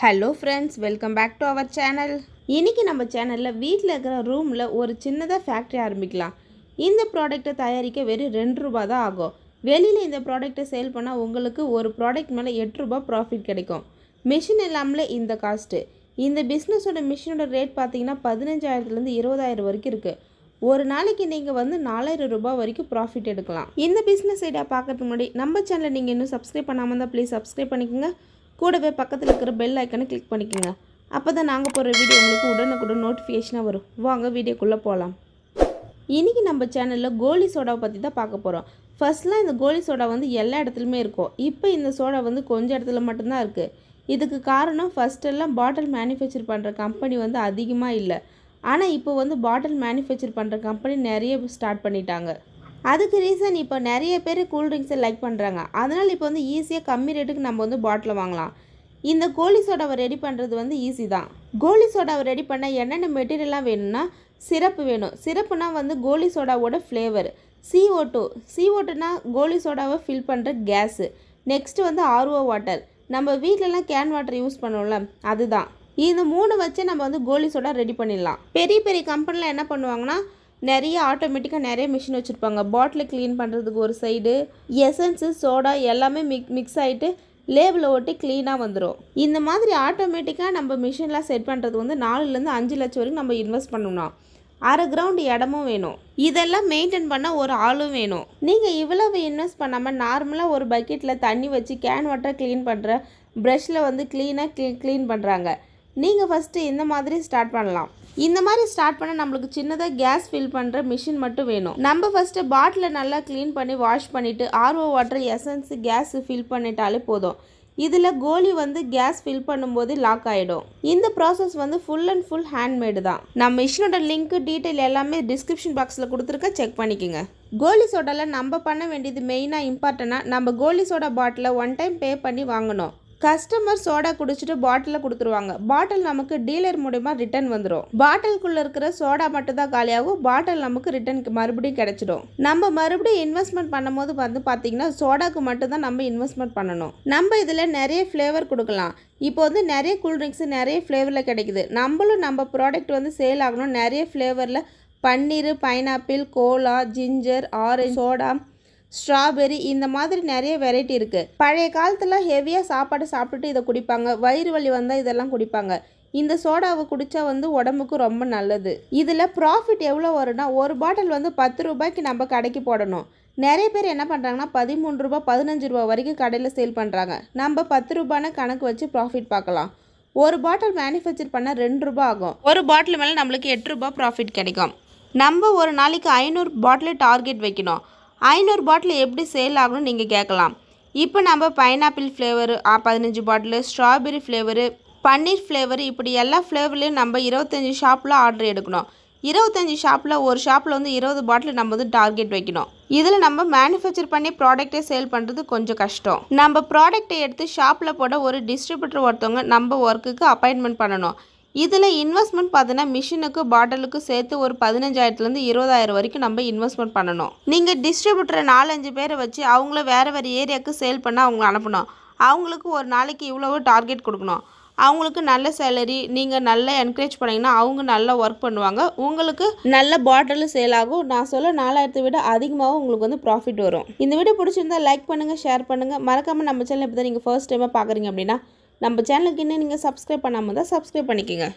hello friends welcome back to our channel இன்றைக்கி நம்ம சேனலில் வீட்டில் இருக்கிற ரூமில் ஒரு சின்னதாக ஃபேக்ட்ரி ஆரம்பிக்கலாம் இந்த ப்ராடக்ட்டை தயாரிக்க வெறும் ரெண்டு ரூபா தான் ஆகும் வெளியில் இந்த ப்ராடக்ட்டை சேல் பண்ணால் உங்களுக்கு ஒரு ப்ராடக்ட் மேலே எட்டு ரூபா ப்ராஃபிட் கிடைக்கும் மிஷின் இல்லாமலே இந்த காஸ்ட்டு இந்த பிஸ்னஸோட மிஷினோட ரேட் பார்த்தீங்கன்னா பதினஞ்சாயிரத்துலேருந்து இருபதாயிரம் வரைக்கும் இருக்குது ஒரு நாளைக்கு நீங்கள் வந்து நாலாயிரம் ரூபாய் வரைக்கும் ப்ராஃபிட் எடுக்கலாம் இந்த பிஸ்னஸ் ஐடியா பார்க்கறதுக்கு முன்னாடி நம்ம சேனலை நீங்கள் இன்னும் சப்ஸ்கிரைப் பண்ணாமல் தான் ப்ளீஸ் சப்ஸ்கிரைப் பண்ணிக்கோங்க கூடவே பக்கத்தில் இருக்கிற பெல் ஐக்கனை கிளிக் பண்ணிக்கோங்க அப்போ தான் நாங்கள் போகிற வீடியோ உங்களுக்கு உடனுக்குடன் நோட்டிஃபிகேஷனாக வரும் வாங்க வீடியோக்குள்ளே போகலாம் இன்றைக்கி நம்ம சேனலில் கோலி சோடாவை பற்றி தான் பார்க்க போகிறோம் ஃபஸ்ட்லாம் இந்த கோலி சோடா வந்து எல்லா இடத்துலையுமே இருக்கும் இப்போ இந்த சோடா வந்து கொஞ்சம் இடத்துல மட்டும்தான் இருக்குது இதுக்கு காரணம் ஃபஸ்ட்டெல்லாம் பாட்டில் மேனுஃபேக்சர் பண்ணுற கம்பெனி வந்து அதிகமாக இல்லை ஆனால் இப்போ வந்து பாட்டில் மேனுஃபேக்சர் பண்ணுற கம்பெனி நிறைய ஸ்டார்ட் பண்ணிட்டாங்க அதுக்கு ரீசன் இப்போ நிறைய பேர் கூல்ட்ரிங்க்ஸை லைக் பண்ணுறாங்க அதனால் இப்போ வந்து ஈஸியாக கம்மி ரேட்டுக்கு நம்ம வந்து பாட்டில் வாங்கலாம் இந்த கோலி சோடாவை ரெடி பண்ணுறது வந்து ஈஸி தான் கோலி சோடாவை ரெடி பண்ண என்னென்ன மெட்டீரியல்லாம் வேணும்னா சிரப்பு வேணும் சிரப்புனா வந்து கோலி சோடாவோட ஃப்ளேவர் சிஓ டூ சி டூனா கோலி சோடாவை ஃபில் பண்ணுற கேஸு நெக்ஸ்ட் வந்து ஆர்ஓ வாட்டர் நம்ம வீட்டிலலாம் கேன் வாட்டர் யூஸ் பண்ணுவோம்ல அதுதான் இந்த மூணு வச்சு நம்ம வந்து கோலி சோடா ரெடி பண்ணிடலாம் பெரிய பெரிய கம்பெனியில் என்ன பண்ணுவாங்கன்னா நிறைய ஆட்டோமேட்டிக்காக நிறைய மிஷின் வச்சுருப்பாங்க பாட்டிலை க்ளீன் பண்ணுறதுக்கு ஒரு சைடு எசன்ஸு சோடா எல்லாமே மிக் மிக்ஸ் ஆகிட்டு லேபிளை ஓட்டி க்ளீனாக வந்துடும் இந்த மாதிரி ஆட்டோமேட்டிக்காக நம்ம மிஷின்லாம் செட் பண்ணுறது வந்து நாலுலேருந்து அஞ்சு லட்சம் வரைக்கும் நம்ம இன்வெஸ்ட் பண்ணணும் அரை கிரவுண்டு இடமும் வேணும் இதெல்லாம் மெயின்டைன் பண்ண ஒரு ஆளும் வேணும் நீங்கள் இவ்வளவு இன்வெஸ்ட் பண்ணாமல் நார்மலாக ஒரு பக்கெட்டில் தண்ணி வச்சு கேன் வாட்டர் க்ளீன் பண்ணுற ப்ரஷில் வந்து க்ளீனாக க்ளீன் பண்ணுறாங்க நீங்கள் ஃபஸ்ட்டு இந்த மாதிரி ஸ்டார்ட் பண்ணலாம் இந்த மாதிரி ஸ்டார்ட் பண்ண நம்மளுக்கு சின்னதாக கேஸ் ஃபில் பண்ணுற மிஷின் மட்டும் வேணும் நம்ம ஃபஸ்ட்டு பாட்டிலை நல்லா க்ளீன் பண்ணி வாஷ் பண்ணிவிட்டு RO water essence gas fill பண்ணிட்டாலே போதும் இதில் கோலி வந்து கேஸ் ஃபில் பண்ணும்போது லாக் ஆகிடும் இந்த ப்ராசஸ் வந்து ஃபுல் அண்ட் ஃபுல் ஹேண்ட்மேடு தான் நம்ம மிஷினோட லிங்க்கு டீட்டெயில் எல்லாமே டிஸ்கிரிப்ஷன் பாக்ஸில் கொடுத்துருக்க செக் பண்ணிக்கோங்க கோலி சோடாவில் நம்ம பண்ண வேண்டியது மெயினாக இம்பார்ட்டனாக நம்ம கோலி சோடா பாட்டிலை ஒன் டைம் பே பண்ணி வாங்கணும் கஸ்டமர் சோடா குடிச்சிட்டு பாட்டிலில் கொடுத்துருவாங்க பாட்டில் நமக்கு டீலர் மூலிமா ரிட்டர்ன் வந்துடும் பாட்டிலுக்குள்ளே இருக்கிற சோடா மட்டும் தான் காலியாகும் பாட்டில் நமக்கு ரிட்டர்ன் மறுபடியும் கிடைச்சிடும் நம்ம மறுபடியும் இன்வெஸ்ட்மெண்ட் பண்ணும்போது வந்து பார்த்தீங்கன்னா சோடாக்கு மட்டும்தான் நம்ம இன்வெஸ்ட்மெண்ட் பண்ணணும் நம்ம இதில் நிறைய ஃப்ளேவர் கொடுக்கலாம் இப்போ வந்து நிறைய கூல்ட்ரிங்க்ஸு நிறைய ஃப்ளேவரில் கிடைக்குது நம்மளும் நம்ம ப்ராடக்ட் வந்து சேல் ஆகணும் நிறைய ஃப்ளேவரில் panneer pineapple cola ginger orange soda strawberry இந்த மாதிரி நிறைய வெரைட்டி இருக்குது பழைய காலத்தில் ஹெவியாக சாப்பாடு சாப்பிட்டுட்டு இதை குடிப்பாங்க வயிறு வலி வந்தால் இதெல்லாம் குடிப்பாங்க இந்த சோடாவை குடித்தா வந்து உடம்புக்கு ரொம்ப நல்லது இதில் ப்ராஃபிட் எவ்வளோ வரும்னா ஒரு பாட்டில் வந்து பத்து ரூபாய்க்கு நம்ம கடைக்கு போடணும் நிறைய பேர் என்ன பண்ணுறாங்கன்னா பதிமூணு ரூபா பதினஞ்சு ரூபா வரைக்கும் கடையில் சேல் பண்ணுறாங்க நம்ம பத்து ரூபான கணக்கு வச்சு ப்ராஃபிட் பார்க்கலாம் ஒரு பாட்டில் மேனுஃபேக்சர் பண்ண ரெண்டு ரூபா ஆகும் ஒரு பாட்டில் மேலே நம்மளுக்கு எட்டு ரூபா ப்ராஃபிட் கிடைக்கும் நம்ம ஒரு நாளைக்கு ஐநூறு பாட்டிலே டார்கெட் வைக்கணும் ஐநூறு பாட்டில் எப்படி சேல் ஆகணும்னு நீங்கள் கேட்கலாம் இப்போ நம்ம பைனாப்பிள் ஃப்ளேவரு பதினஞ்சு bottle strawberry flavour panneer flavour இப்படி எல்லா ஃப்ளேவர்லேயும் நம்ம இருபத்தஞ்சி ஷாப்பில் ஆர்டர் எடுக்கணும் இருபத்தஞ்சி ஷாப்பில் ஒரு ஷாப்பில் வந்து இருபது பாட்டில் நம்ம வந்து டார்கெட் வைக்கணும் இதில் நம்ம மேனுஃபேக்சர் பண்ணி ப்ராடக்டே சேல் பண்ணுறது கொஞ்சம் கஷ்டம் நம்ம ப்ராடக்ட்டை எடுத்து ஷாப்பில் போட ஒரு டிஸ்ட்ரிபியூட்டர் ஒருத்தவங்க நம்ம ஒர்க்குக்கு அப்பாயின்மெண்ட் பண்ணணும் இதில் இன்வெஸ்ட்மெண்ட் பார்த்தீங்கன்னா மிஷினுக்கு பாட்டிலுக்கு சேர்த்து ஒரு பதினஞ்சாயிரத்துலேருந்து இருபதாயிரம் வரைக்கும் நம்ம இன்வெஸ்ட்மெண்ட் பண்ணணும் நீங்கள் டிஸ்ட்ரிபியூட்டர் நாலஞ்சு பேரை வச்சு அவங்கள வேறு வேறு ஏரியாவுக்கு சேல் பண்ண அவங்கள அனுப்பணும் அவங்களுக்கு ஒரு நாளைக்கு இவ்வளவு டார்கெட் கொடுக்கணும் அவங்களுக்கு நல்ல சேலரி நீங்கள் நல்லா என்கரேஜ் பண்ணிங்கன்னா அவங்க நல்லா ஒர்க் பண்ணுவாங்க உங்களுக்கு நல்ல பாட்டிலும் சேல் ஆகும் நான் சொல்ல நாலாயிரத்தை விட அதிகமாகவும் உங்களுக்கு வந்து ப்ராஃபிட் வரும் இந்த வீடியோ பிடிச்சிருந்தா லைக் பண்ணுங்கள் ஷேர் பண்ணுங்கள் மறக்காமல் நம்ம சேனல் இப்போ தான் நீங்கள் ஃபர்ஸ்ட் டைமாக பார்க்குறீங்க அப்படின்னா நம்ம சேனலுக்கு இன்னும் நீங்கள் சப்ஸ்கிரைப் பண்ணாமல் தான் சப்ஸ்கிரைப் பண்ணிக்கோங்க